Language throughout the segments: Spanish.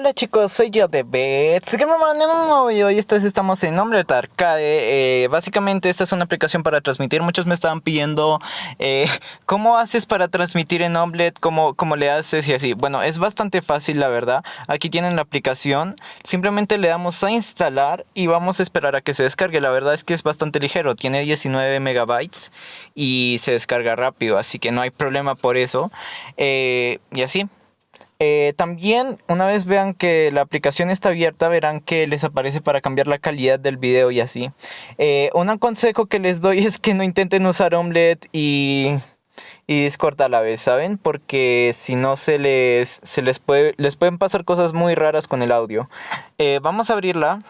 Hola chicos, soy yo de Bets. ¿Qué me mandan un y estamos en Nombre Arcade. Eh, básicamente esta es una aplicación para transmitir. Muchos me estaban pidiendo eh, cómo haces para transmitir en Omlet? ¿Cómo, cómo, le haces y así. Bueno, es bastante fácil la verdad. Aquí tienen la aplicación. Simplemente le damos a instalar y vamos a esperar a que se descargue. La verdad es que es bastante ligero. Tiene 19 megabytes y se descarga rápido. Así que no hay problema por eso. Eh, y así. Eh, también, una vez vean que la aplicación está abierta, verán que les aparece para cambiar la calidad del video y así. Eh, un consejo que les doy es que no intenten usar Omelette y, y Discord a la vez, ¿saben? Porque si no se les, se les, puede, les pueden pasar cosas muy raras con el audio. Eh, vamos a abrirla.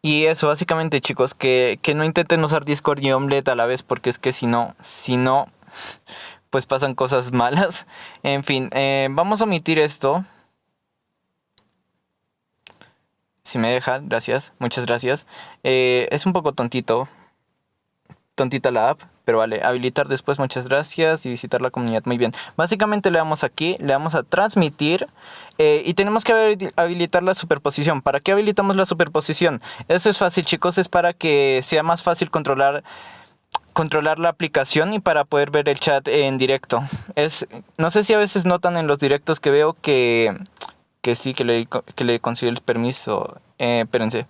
Y eso, básicamente chicos, que, que no intenten usar Discord y Omelette a la vez, porque es que si no, si no, pues pasan cosas malas. En fin, eh, vamos a omitir esto. Si me deja, gracias, muchas gracias. Eh, es un poco tontito, tontita la app, pero vale, habilitar después, muchas gracias y visitar la comunidad, muy bien. Básicamente le damos aquí, le damos a transmitir eh, y tenemos que habilitar la superposición. ¿Para qué habilitamos la superposición? Eso es fácil chicos, es para que sea más fácil controlar controlar la aplicación y para poder ver el chat en directo. Es, no sé si a veces notan en los directos que veo que, sí, que le, que le consigue el permiso. Eh, espérense.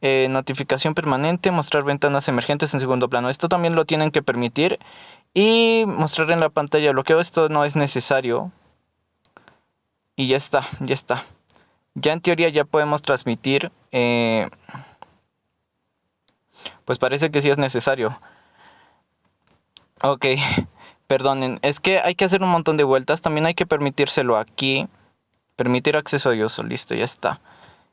Eh, notificación permanente, mostrar ventanas emergentes en segundo plano. Esto también lo tienen que permitir. Y mostrar en la pantalla bloqueo, esto no es necesario. Y ya está, ya está. Ya en teoría ya podemos transmitir. Eh, pues parece que sí es necesario. Ok, perdonen, es que hay que hacer un montón de vueltas, también hay que permitírselo aquí. Permitir acceso a uso, listo, ya está.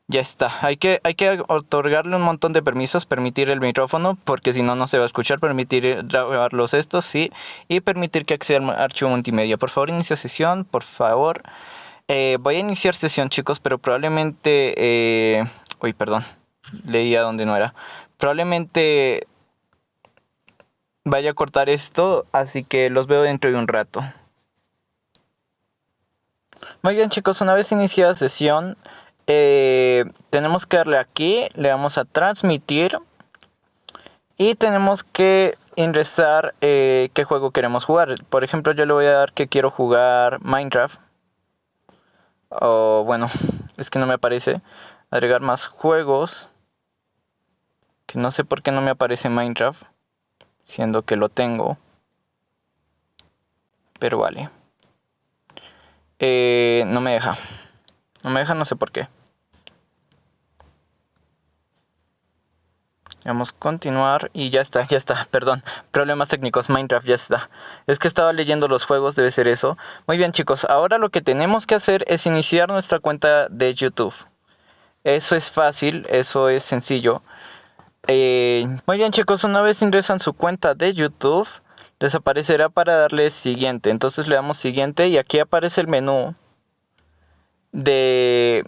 Ya está, hay que, hay que otorgarle un montón de permisos, permitir el micrófono, porque si no, no se va a escuchar, permitir eh, grabar los estos, sí, y permitir que acceda al archivo multimedia. Por favor, inicia sesión, por favor. Eh, voy a iniciar sesión, chicos, pero probablemente... Eh, uy, perdón, leía donde no era. Probablemente vaya a cortar esto, así que los veo dentro de un rato. Muy bien chicos, una vez iniciada sesión, eh, tenemos que darle aquí, le vamos a transmitir y tenemos que ingresar eh, qué juego queremos jugar. Por ejemplo, yo le voy a dar que quiero jugar Minecraft. O bueno, es que no me aparece. Agregar más juegos. Que no sé por qué no me aparece Minecraft siendo que lo tengo. Pero vale. Eh, no me deja. No me deja, no sé por qué. Vamos a continuar y ya está, ya está, perdón. Problemas técnicos, Minecraft, ya está. Es que estaba leyendo los juegos, debe ser eso. Muy bien chicos, ahora lo que tenemos que hacer es iniciar nuestra cuenta de YouTube. Eso es fácil, eso es sencillo. Eh, muy bien chicos, una vez ingresan su cuenta de YouTube, les aparecerá para darle siguiente. Entonces le damos siguiente y aquí aparece el menú de,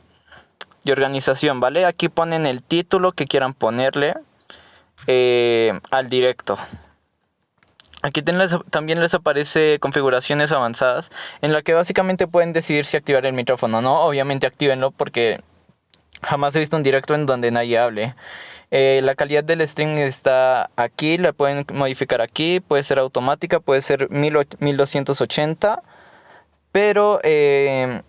organización, ¿vale? Aquí ponen el título que quieran ponerle eh, al directo. Aquí también les aparece configuraciones avanzadas en la que básicamente pueden decidir si activar el micrófono o no. Obviamente actívenlo porque Jamás he visto un directo en donde nadie hable. Eh, la calidad del string está aquí, la pueden modificar aquí, puede ser automática, puede ser 1280, pero eh,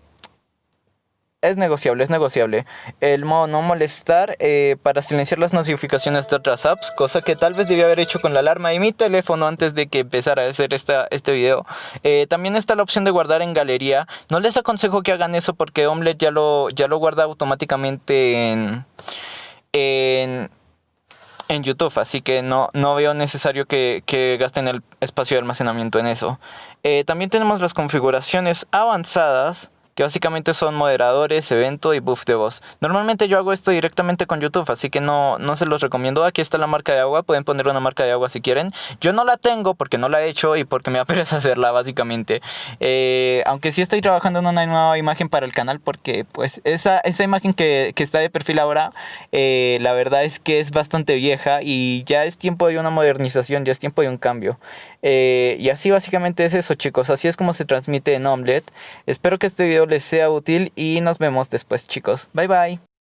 es negociable, es negociable. El modo no molestar eh, para silenciar las notificaciones de otras apps, cosa que tal vez debía haber hecho con la alarma de mi teléfono antes de que empezara a hacer esta, este video. Eh, también está la opción de guardar en galería. No les aconsejo que hagan eso porque Omlet ya lo, ya lo guarda automáticamente en... YouTube, así que no, no veo necesario que, gasten el espacio de almacenamiento en eso. Eh, también tenemos las configuraciones avanzadas, que básicamente son moderadores, evento y buff de voz. Normalmente yo hago esto directamente con YouTube, así que no, no se los recomiendo. Aquí está la marca de agua, pueden poner una marca de agua si quieren. Yo no la tengo porque no la he hecho y porque me da hacerla básicamente. Eh, aunque sí estoy trabajando en una nueva imagen para el canal porque pues esa, esa imagen que, está de perfil ahora, eh, la verdad es que es bastante vieja y ya es tiempo de una modernización, ya es tiempo de un cambio. Eh, y así básicamente es eso chicos, así es como se transmite en Omlet Espero que este video les sea útil y nos vemos después chicos. Bye bye.